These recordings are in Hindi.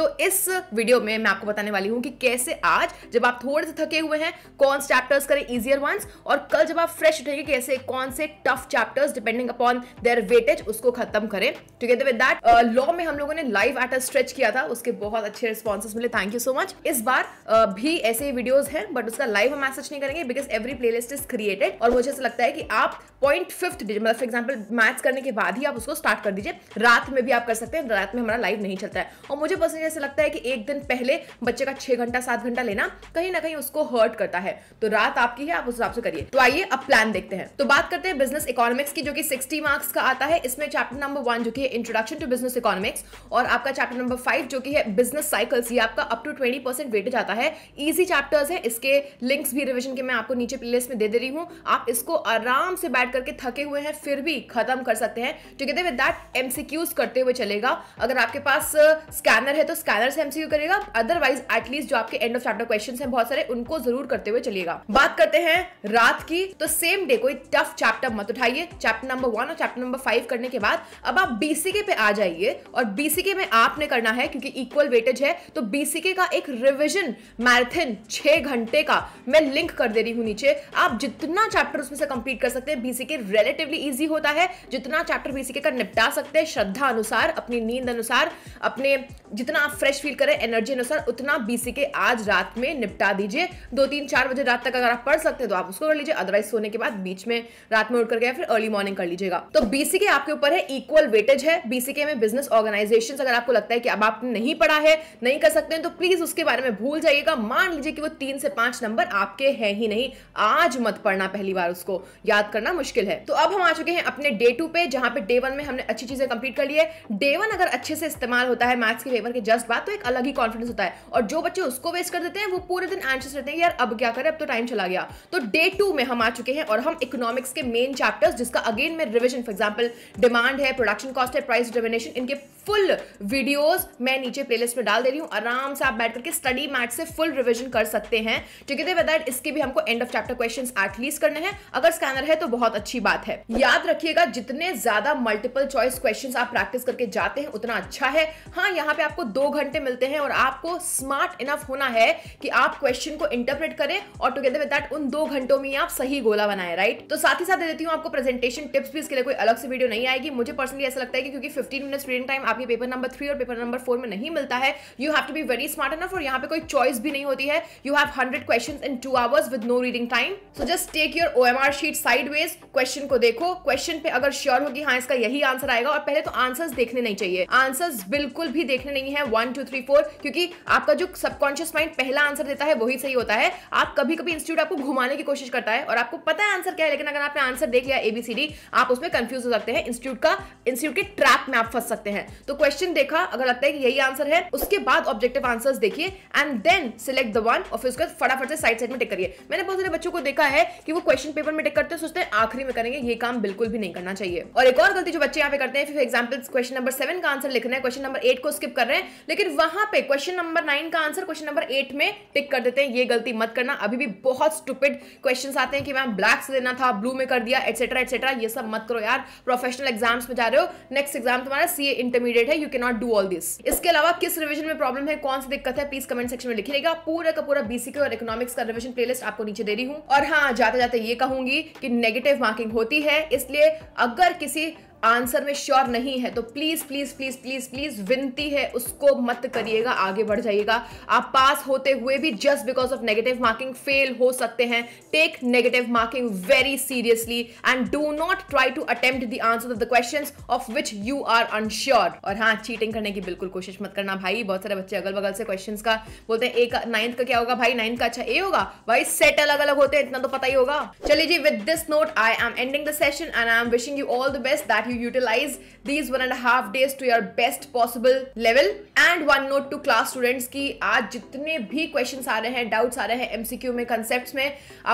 तो इस वीडियो में मैं आपको बताने वाली हूं कि कैसे आज जब आप थोड़े से थके हुए हैं कौन से चैप्टर्स करें इजियर वंस और कल जब आप फ्रेश उठेंगे कैसे कौन से tough chapters depending upon their weightage उसको खत्म करें टुगेदर विद दैट लॉ में हम लोगों ने लाइव एट अ स्ट्रेच किया था उसके बहुत अच्छे रिस्पॉन्सेज मिले थैंक यू सो मच इस बार uh, भी ऐसे ही वीडियोज हैं बट उसका लाइव हम मैसेज नहीं करेंगे because every play is created और मुझे ऐसा लगता है कि आप पॉइंट फिफ्थ मतलब फॉर एग्जाम्पल मैथ्स करने के बाद ही आप उसको स्टार्ट कर दीजिए रात में भी आप कर सकते हैं रात में हमारा लाइव नहीं चलता है और मुझे पर्सनली ऐसा लगता है कि एक दिन पहले बच्चे का छह घंटा सात घंटा लेना कहीं ना कहीं उसको हर्ट करता है तो रात आपकी है आप उस हिसाब से करिए तो आइए अब प्लान देखते हैं तो बात करते हैं बिजनेस इकोनॉमिक्स की जो कि सिक्सटी मार्क्स का आता है इसमें चैप्टर नंबर वन जो कि इंट्रोडक्शन टू बिजनेस इकोनॉमिक्स और आपका चैप्टर नंबर फाइव जो कि है बिजनेस साइकिल्स ये आपका up to twenty percent weightage आता है ईजी चैप्टर्स है इसके लिंक्स भी रिविजन के मैं आपको नीचे प्लेलिस्ट में दे दे रही हूँ आप इसको आराम से बैठ करके थके हुए हैं फिर भी खत्म कर सकते हैं टुगेदर विद दैट एमसीक्यूज करते हुए चलेगा अगर आपके पास स्कैनर है तो स्कैनर से एमसीक्यू करेगा अदरवाइज एटलीस्ट जो आपके एंड ऑफ चैप्टर क्वेश्चन हैं बहुत सारे उनको जरूर करते हुए चलिएगा बात करते हैं रात की तो सेम डे कोई टफ चैप्टर मत उठाइए चैप्टर नंबर वन और चैप्टर नंबर फाइव करने के बाद अब आप बीसीके पे आ जाइए और बीसीके में आपने करना है क्योंकि इक्वल वेटेज है तो बीसीके का एक रिविजन मैराथन छह घंटे का मैं लिंक कर दे रही हूँ नीचे आप जितना चैप्टर उसमें से कंप्लीट कर सकते हैं बीसीके रिलेटिवली इजी होता है जितना चैप्टर बीसीके का निपटा सकते हैं श्रद्धा अनुसार अपनी नींद अनुसार अपने जितना जितना आप फ्रेश फील करें एनर्जी अनुसार उतना बीसी के आज रात में निपटा दीजिए दो तीन चार बजे रात तक अगर आप पढ़ सकते हैं तो आप उसको कर लीजिए अदरवाइज सोने के बाद बीच में रात में उठ कर गया फिर अर्ली मॉर्निंग कर लीजिएगा तो बीसी के आपके ऊपर है इक्वल वेटेज है बीसी के में बिजनेस ऑर्गेनाइजेशन अगर आपको लगता है कि अब आप नहीं पढ़ा है नहीं कर सकते हैं तो प्लीज उसके बारे में भूल जाइएगा मान लीजिए कि वो तीन से पांच नंबर आपके है ही नहीं आज मत पढ़ना पहली बार उसको याद करना मुश्किल है तो अब हम आ चुके हैं अपने डे टू पे जहां पे डे वन में हमने अच्छी चीजें कंप्लीट कर ली है डे वन अगर अच्छे से इस्तेमाल होता है मैथ्स के फेवर के जस्ट बात तो एक अलग ही कॉन्फिडेंस होता है और जो बच्चे उसको वेस्ट कर देते हैं वो पूरे दिन एंशियस रहते हैं यार अब क्या करें अब तो टाइम चला गया तो डे टू में हम आ चुके हैं और हम इकोनॉमिक्स के मेन चैप्टर्स जिसका अगेन में रिविजन फॉर एग्जाम्पल डिमांड है प्रोडक्शन कॉस्ट है प्राइस डिटर्मिनेशन इनके फुल वीडियोज मैं नीचे प्लेलिस्ट में डाल दे रही हूँ आराम से आप बैठ करके स्टडी मैट से फुल रिविजन कर सकते हैं ठीक है दैट इसके भी हमको end of chapter question at least करने हैं अगर स्कैनर है तो बहुत अच्छी बात है याद रखिएगा जितने ज्यादा मल्टीपल चॉइस क्वेश्चन आप प्रैक्टिस करके जाते हैं उतना अच्छा है हाँ यहाँ पे आपको दो दो घंटे मिलते हैं और आपको स्मार्ट इनफ होना है कि आप क्वेश्चन को इंटरप्रेट करें और टुगेदर विद दैट उन दो घंटों में आप सही गोला बनाए राइट तो साथ ही साथ दे देती हूँ आपको प्रेजेंटेशन टिप्स भी इसके लिए कोई अलग से वीडियो नहीं आएगी मुझे पर्सनली ऐसा लगता है कि क्योंकि फिफ्टीन मिनट रीडिंग टाइम आपके पेपर नंबर थ्री और पेपर नंबर फोर में नहीं मिलता है you have to be very smart enough और यहाँ पे कोई चॉइस भी नहीं होती है you have hundred question in two hours with no reading time so just take your O M R sheet sideways question को देखो क्वेश्चन पे अगर श्योर होगी हाँ इसका यही आंसर आएगा और पहले तो आंसर्स देखने नहीं चाहिए आंसर्स बिल्कुल भी देखने नहीं है वन टू थ्री फोर क्योंकि आपका जो सबकॉन्शियस माइंड पहला आंसर देता है वही सही होता है आप कभी कभी इंस्टीट्यूट आपको घुमाने की कोशिश करता है और आपको पता है आंसर क्या है लेकिन अगर आपने आंसर देख लिया एबीसीडी आप उसमें कंफ्यूज हो सकते हैं इंस्टीट्यूट का इंस्टीट्यूट के ट्रैप में आप फंस सकते हैं तो क्वेश्चन देखा अगर लगता है कि यही आंसर है उसके बाद ऑब्जेक्टिव आंसर देखिए and then select the one और फिर उसके फटाफट से साइड साइड में टिक करिए मैंने बहुत सारे बच्चों को देखा है कि वो क्वेश्चन पेपर में टिक करते हैं सोचते हैं आखिरी में करेंगे ये काम बिल्कुल भी नहीं करना चाहिए और एक और गलती जो बच्चे यहाँ पे करते हैं फिर एग्जाम्पल क्वेश्चन नंबर सेवन का आंसर लिख रहे हैं क्वेश्चन नंबर एट को स्किप कर रहे हैं लेकिन वहां पे क्वेश्चन नंबर नाइन का आंसर क्वेश्चन नंबर एट में टिक कर देते हैं ये गलती मत करना अभी भी बहुत स्टूपिड क्वेश्चन आते हैं कि मैम ब्लैक से देना था ब्लू में कर दिया एटसेट्रा एटसेट्रा ये सब मत करो यार प्रोफेशनल एग्जाम्स में जा रहे हो नेक्स्ट एग्जाम तुम्हारा सी इंटरमीडिएट है you can not do all this इसके अलावा किस रिविजन में प्रॉब्लम है कौन सी दिक्कत है प्लीज कमेंट सेक्शन में लिखिएगा पूरा का पूरा बीसी और इकोनॉमिक्स का रिविजन प्लेलिस्ट आपको नीचे दे रही हूँ और हाँ जाते जाते ये कहूंगी कि नेगेटिव मार्किंग होती है इसलिए अगर किसी आंसर में श्योर नहीं है तो please please please please please विनती है उसको मत करिएगा आगे बढ़ जाइएगा आप पास होते हुए भी just because of negative marking fail हो सकते हैं take negative marking very seriously and do not try to attempt the answer of the question of which you are unsure और हाँ चीटिंग करने की बिल्कुल कोशिश मत करना भाई बहुत सारे बच्चे अगल बगल से क्वेश्चन का बोलते हैं एक नाइन्थ का क्या होगा भाई नाइन्थ का अच्छा ए होगा भाई सेट अलग अलग होते हैं इतना तो पता ही होगा चलिए जी with this note I am ending the session and I am wishing you all the best that you utilize these one and a half days to your best possible level. And one note to class students कि आज जितने भी questions आ रहे हैं doubts आ रहे हैं MCQ में concepts में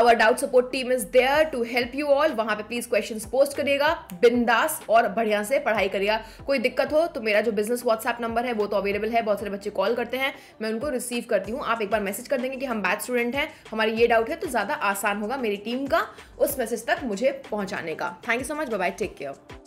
our doubt support team is there to help you all. वहाँ पे please questions post करिएगा बिंदास और बढ़िया से पढ़ाई करिएगा कोई दिक्कत हो तो मेरा जो बिजनेस व्हाट्सएप नंबर है वो तो अवेलेबल है बहुत सारे बच्चे कॉल करते हैं मैं उनको रिसीव करती हूँ आप एक बार मैसेज कर देंगे कि हम बैच स्टूडेंट हैं हमारे ये डाउट है तो ज़्यादा आसान होगा मेरी टीम का उस मैसेज तक मुझे पहुँचाने का thank you so much bye take care